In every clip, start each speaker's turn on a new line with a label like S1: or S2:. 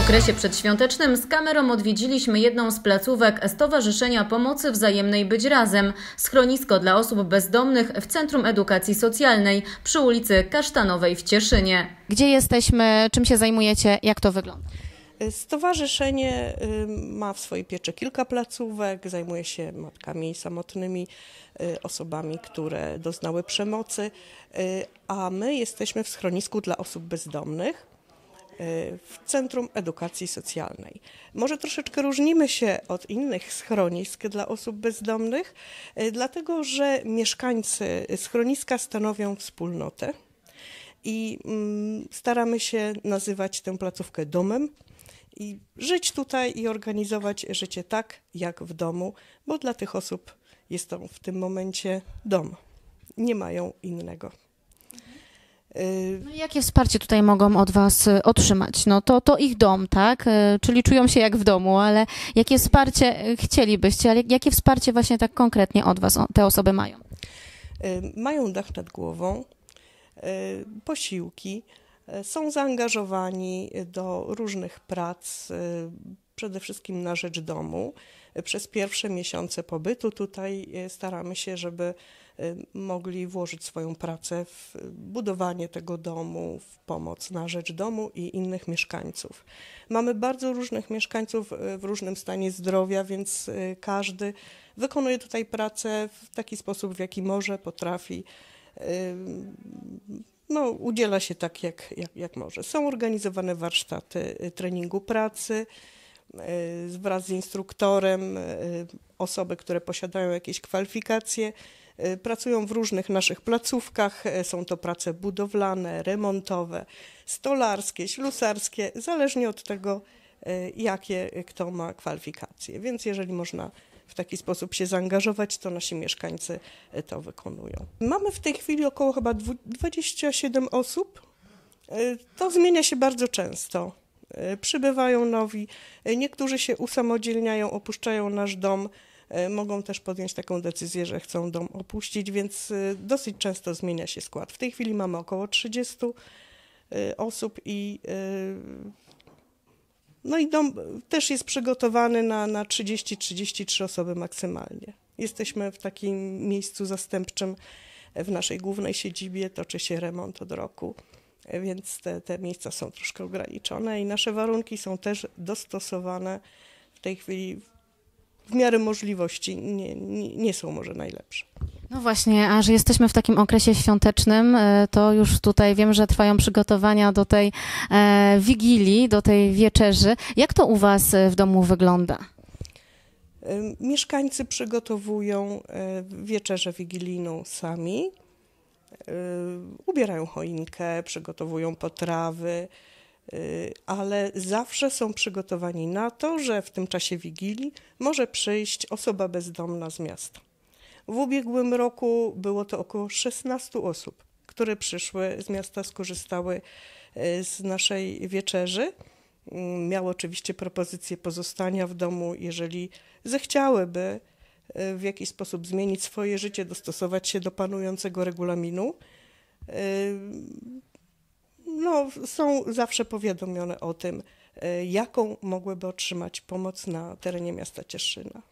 S1: okresie przedświątecznym z kamerą odwiedziliśmy jedną z placówek Stowarzyszenia Pomocy Wzajemnej Być Razem, schronisko dla osób bezdomnych w Centrum Edukacji Socjalnej przy ulicy Kasztanowej w Cieszynie. Gdzie jesteśmy, czym się zajmujecie, jak to wygląda?
S2: Stowarzyszenie y, ma w swojej pieczy kilka placówek, zajmuje się matkami samotnymi, y, osobami, które doznały przemocy, y, a my jesteśmy w schronisku dla osób bezdomnych. Y, w Centrum Edukacji Socjalnej. Może troszeczkę różnimy się od innych schronisk dla osób bezdomnych, y, dlatego że mieszkańcy schroniska stanowią wspólnotę i mm, staramy się nazywać tę placówkę domem i żyć tutaj i organizować życie tak, jak w domu, bo dla tych osób jest to w tym momencie dom. Nie mają innego. Y, no
S1: jakie wsparcie tutaj mogą od Was y, otrzymać? No to, to ich dom, tak? Y, czyli czują się jak w domu, ale jakie wsparcie chcielibyście, ale jakie wsparcie właśnie tak konkretnie od Was te osoby mają?
S2: Mają dach nad głową, posiłki, są zaangażowani do różnych prac, przede wszystkim na rzecz domu przez pierwsze miesiące pobytu tutaj e, staramy się, żeby e, mogli włożyć swoją pracę w e, budowanie tego domu, w pomoc na rzecz domu i innych mieszkańców. Mamy bardzo różnych mieszkańców w różnym stanie zdrowia, więc każdy wykonuje tutaj pracę w taki sposób, w jaki może, potrafi no, udziela się tak, jak, jak, jak może. Są organizowane warsztaty treningu pracy, Y, wraz z instruktorem, y, osoby, które posiadają jakieś kwalifikacje, y, pracują w różnych naszych placówkach. Są to prace budowlane, remontowe, stolarskie, ślusarskie, zależnie od tego, jakie kto ma kwalifikacje. Więc jeżeli można w taki sposób się zaangażować, to nasi mieszkańcy to wykonują. Mamy w tej chwili około chyba 27 osób. To zmienia się bardzo często. E, przybywają nowi, e, niektórzy się usamodzielniają, opuszczają nasz dom, e, mogą też podjąć taką decyzję, że chcą dom opuścić, więc dosyć często zmienia się skład. W tej chwili mamy około 30 osób i no i dom też jest przygotowany na, na 30-33 osoby maksymalnie. Jesteśmy w takim miejscu zastępczym w naszej głównej siedzibie, toczy się remont od roku więc te, te miejsca są troszkę ograniczone i nasze warunki są też dostosowane w tej chwili w miarę możliwości nie, nie, nie, są może najlepsze.
S1: No właśnie, a że jesteśmy w takim okresie świątecznym, e, to już tutaj wiem, że trwają przygotowania do tej e, wigilii, do tej wieczerzy. Jak to u Was e, w domu wygląda?
S2: Mieszkańcy przygotowują e, wieczerzę wigilijną sami. Y, ubierają choinkę, przygotowują potrawy, y, ale zawsze są przygotowani na to, że w tym czasie wigilii może przyjść osoba bezdomna z miasta. W ubiegłym roku było to około 16 osób, które przyszły z miasta, skorzystały y, z naszej wieczerzy. Miały oczywiście propozycję pozostania w domu, jeżeli zechciałyby E, w jakiś sposób zmienić swoje życie, dostosować się do panującego regulaminu, e, no, są zawsze powiadomione o tym, e, jaką mogłyby otrzymać pomoc na terenie miasta Cieszyna.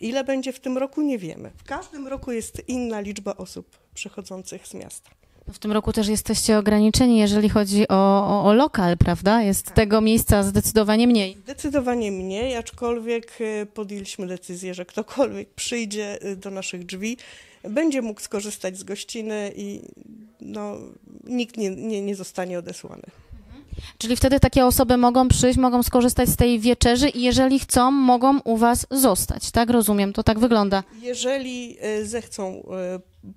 S2: Ile będzie w tym roku, nie wiemy. W każdym roku jest inna liczba osób przychodzących z miasta.
S1: W tym roku też jesteście ograniczeni, jeżeli chodzi o, o, o lokal, prawda? Jest tak. tego miejsca zdecydowanie mniej.
S2: Zdecydowanie mniej, aczkolwiek y, podjęliśmy decyzję, że ktokolwiek przyjdzie y, do naszych drzwi, będzie mógł skorzystać z gościny i no, nikt nie, nie, nie zostanie odesłany.
S1: Mhm. Czyli wtedy takie osoby mogą przyjść, mogą skorzystać z tej wieczerzy i jeżeli chcą, mogą u Was zostać, tak? Rozumiem, to tak wygląda.
S2: Jeżeli y, zechcą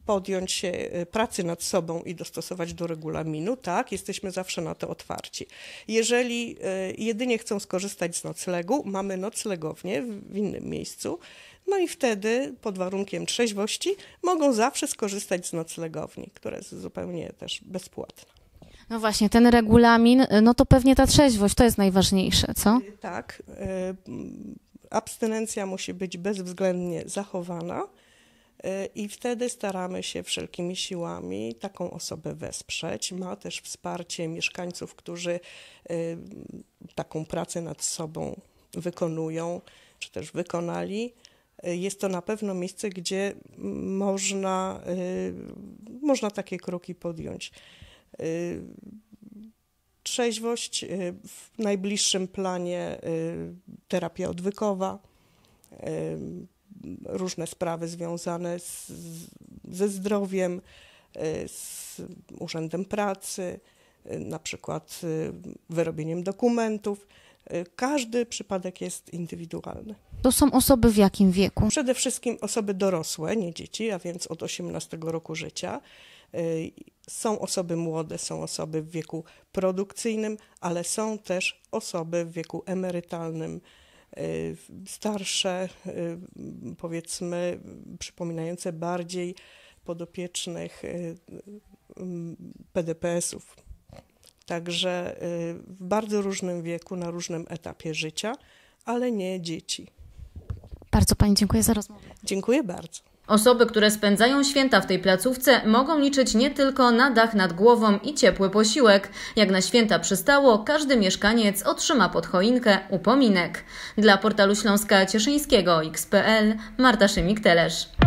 S2: podjąć się y, pracy nad sobą i dostosować do regulaminu, tak, jesteśmy zawsze na to otwarci. Jeżeli y, jedynie chcą skorzystać z noclegu, mamy noclegownię w innym miejscu, no i wtedy pod warunkiem trzeźwości mogą zawsze skorzystać z noclegowni, która jest zupełnie też bezpłatna.
S1: No właśnie, ten regulamin, y, no to pewnie ta trzeźwość to jest najważniejsze, co?
S2: Tak. Abstynencja musi być bezwzględnie zachowana. Y, I wtedy staramy się wszelkimi siłami taką osobę wesprzeć. Ma też wsparcie mieszkańców, którzy y, taką pracę nad sobą wykonują, czy też wykonali. Y, jest to na pewno miejsce, gdzie można, można takie kroki podjąć. Trzeźwość w najbliższym planie terapia odwykowa różne sprawy związane z, ze zdrowiem, y, z urzędem pracy, y, na przykład y, wyrobieniem dokumentów. Każdy przypadek jest indywidualny.
S1: To są osoby w jakim wieku?
S2: Przede wszystkim osoby dorosłe, nie dzieci, a więc od 18 roku życia. Są osoby młode, są osoby w wieku produkcyjnym, ale są też osoby w wieku emerytalnym, Y, starsze, y, powiedzmy, przypominające bardziej podopiecznych y, PDPS-ów. Także w bardzo różnym wieku, na różnym etapie życia, ale nie dzieci.
S1: Bardzo Pani dziękuję za rozmowę.
S2: Dziękuję bardzo.
S1: Osoby, które spędzają święta w tej placówce mogą liczyć nie tylko na dach nad głową i ciepły posiłek. Jak na święta przystało, każdy mieszkaniec otrzyma pod choinkę upominek. Dla portalu Śląska Cieszyńskiego XPL Marta Szymik-Telesz.